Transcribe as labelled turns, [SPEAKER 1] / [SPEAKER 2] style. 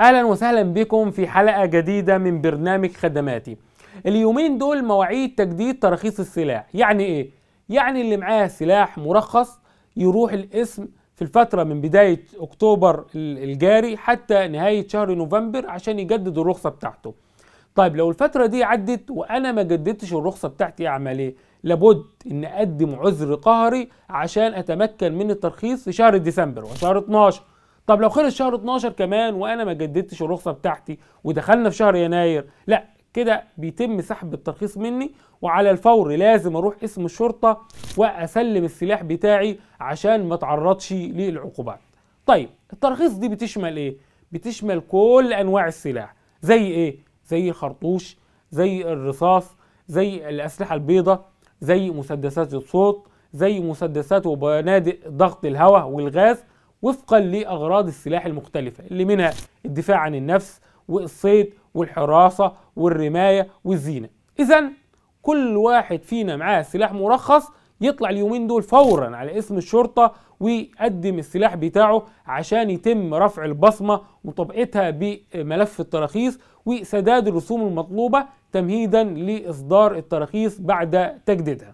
[SPEAKER 1] اهلا وسهلا بكم في حلقه جديده من برنامج خدماتي اليومين دول مواعيد تجديد تراخيص السلاح يعني ايه يعني اللي معاه سلاح مرخص يروح الاسم في الفتره من بدايه اكتوبر الجاري حتى نهايه شهر نوفمبر عشان يجدد الرخصه بتاعته طيب لو الفتره دي عدت وانا ما جددتش الرخصه بتاعتي اعمل ايه لابد ان اقدم عذر قهري عشان اتمكن من الترخيص في شهر ديسمبر وشهر 12 طب لو خلص شهر 12 كمان وانا ما جددتش الرخصه بتاعتي ودخلنا في شهر يناير لا كده بيتم سحب الترخيص مني وعلى الفور لازم اروح اسم الشرطه واسلم السلاح بتاعي عشان ما اتعرضش للعقوبات طيب الترخيص دي بتشمل ايه بتشمل كل انواع السلاح زي ايه زي الخرطوش زي الرصاص زي الاسلحه البيضاء زي مسدسات الصوت زي مسدسات وبنادق ضغط الهواء والغاز وفقا لأغراض السلاح المختلفة اللي منها الدفاع عن النفس والصيد والحراسة والرماية والزينة إذا كل واحد فينا معاه سلاح مرخص يطلع اليومين دول فورا على اسم الشرطة ويقدم السلاح بتاعه عشان يتم رفع البصمة وطبقتها بملف التراخيص وسداد الرسوم المطلوبة تمهيدا لإصدار التراخيص بعد تجديدها